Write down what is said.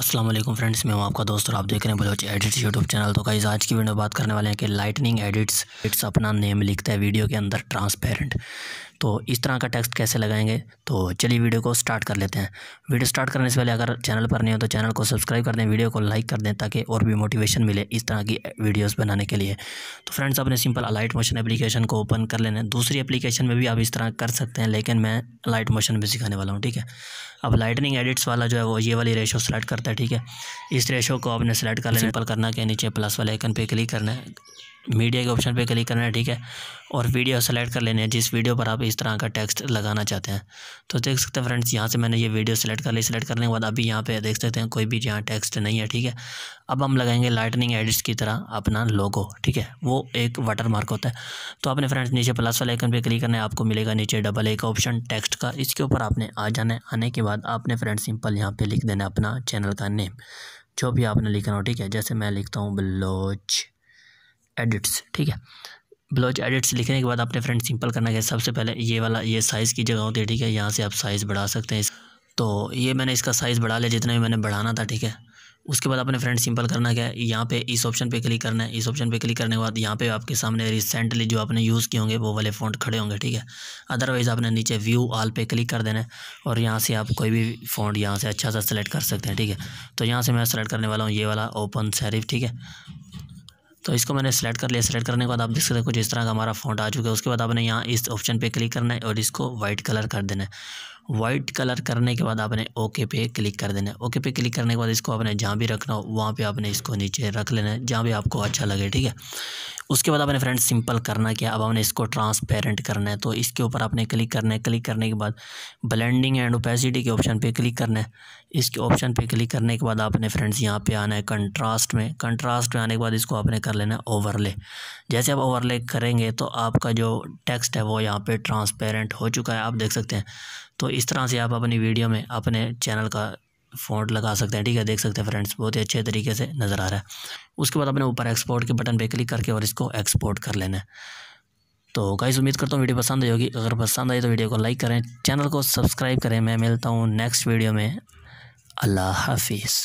Aslam friends मैं हूं आपका दोस्त और आप देख रहे हैं बलोच एडिट्स यूट्यूब चैनल तो कहीं आज की वीडियो में बात करने वाले हैं कि लाइटनिंग एडिट्स इट्स अपना नेम लिखता है वीडियो के अंदर ट्रांसपेरेंट तो इस तरह का टेक्स्ट कैसे लगाएंगे तो चलिए वीडियो को स्टार्ट कर लेते हैं वीडियो स्टार्ट करने से पहले अगर चैनल पर नहीं हो तो चैनल को सब्सक्राइब कर दें वीडियो को लाइक कर दें ताकि और भी मोटिवेशन मिले इस तरह की वीडियोज़ बनाने के लिए तो फ्रेंड्स आपने सिंपल अलाइट मोशन एप्लीकेशन को ओपन कर लेना है दूसरी एप्लीकेशन में भी आप इस तरह कर सकते हैं लेकिन मैं लाइट मोशन में सिखाने वाला हूँ ठीक है अब लाइटनिंग एडिट्स वाला जो है वो ये वाली रेशो सेलेक्ट करता है ठीक है इस रेशो को आपने सेलेक्ट कर लेना सिंपल करना के नीचे प्लस वाले आइकन पर क्लिक करना है मीडिया के ऑप्शन पे क्लिक करना है ठीक है और वीडियो सेलेक्ट कर लेने हैं जिस वीडियो पर आप इस तरह का टेक्स्ट लगाना चाहते हैं तो देख सकते हैं फ्रेंड्स यहाँ से मैंने ये वीडियो सेलेक्ट कर ली सेलेक्ट करने के बाद अभी यहाँ पे देख सकते हैं कोई भी यहाँ टेक्स्ट नहीं है ठीक है अब हम लगाएंगे लाइटनिंग एडिट्स की तरह अपना लोगो ठीक है वो एक वाटर मार्क होता है तो आपने फ्रेंड्स नीचे प्लस वाले आइकन पर क्लिक करना है आपको मिलेगा नीचे डबल एक ऑप्शन टेक्स्ट का इसके ऊपर आपने आ जाना है आने के बाद आपने फ्रेंड सिंपल यहाँ पर लिख देना अपना चैनल का नेम जो भी आपने लिखना हो ठीक है जैसे मैं लिखता हूँ बलोच एडिट्स ठीक है ब्लाउज एडिट्स लिखने के बाद आपने फ्रेंड सिंपल करना है सबसे पहले ये वाला ये साइज़ की जगह होती है ठीक है यहाँ से आप साइज़ बढ़ा सकते हैं तो ये मैंने इसका साइज़ बढ़ा लिया जितना भी मैंने बढ़ाना था ठीक है उसके बाद आपने फ्रेंड सिंपल करना क्या है यहाँ पे इस ऑप्शन पे क्लिक करना है इस ऑप्शन पे क्लिक करने के बाद यहाँ पे आपके सामने रिसेंटली जो आपने यूज़ किए होंगे वो वाले फ़ॉन्ट खड़े होंगे ठीक है अदरवाइज़ आपने नीचे व्यू आल पे क्लिक कर देना है और यहाँ से आप कोई भी फ़ॉन्ट यहाँ से अच्छा सा सेलेक्ट कर सकते हैं ठीक है तो यहाँ से मैं सेलेक्ट करने वाला हूँ ये वाला ओपन सैरिफ ठीक है तो इसको मैंने सेलेक्ट कर लिया सेलेक्ट करने के बाद आप देख सकते हैं कुछ इस तरह का हमारा फ़ॉन्ट आ चुका है उसके बाद आपने यहाँ इस ऑप्शन पे क्लिक करना है और इसको वाइट कलर कर देना है वाइट कलर करने के बाद आपने ओके पे क्लिक कर देना है ओके पे क्लिक करने के बाद इसको आपने जहाँ भी रखना हो वहाँ पे आपने इसको नीचे रख लेना है जहाँ भी आपको अच्छा लगे ठीक है उसके बाद आपने फ्रेंड सिंपल करना क्या अब आपने इसको ट्रांसपेरेंट करना है तो इसके ऊपर आपने क्लिक करना है क्लिक करने के बाद ब्लेंडिंग एंड ओपेसिटी के ऑप्शन पे क्लिक करना है इसके ऑप्शन पे क्लिक करने के बाद आपने फ्रेंड्स यहाँ पे आना है कंट्रास्ट में कंट्रास्ट में आने के बाद इसको आपने कर लेना है ओवरले जैसे आप ओवरले करेंगे तो आपका जो टेक्स्ट है वो यहाँ पर ट्रांसपेरेंट हो चुका है आप देख सकते हैं तो इस तरह से आप अपनी वीडियो में अपने चैनल का फ़ॉन्ट लगा सकते हैं ठीक है देख सकते हैं फ्रेंड्स बहुत ही अच्छे तरीके से नज़र आ रहा है उसके बाद अपने ऊपर एक्सपोर्ट के बटन पे क्लिक करके और इसको एक्सपोर्ट कर लेना है तो गाइस उम्मीद करता हूँ वीडियो पसंद आई होगी अगर पसंद आई तो वीडियो को लाइक करें चैनल को सब्सक्राइब करें मैं मिलता हूँ नेक्स्ट वीडियो में अल्लाह हाफिज़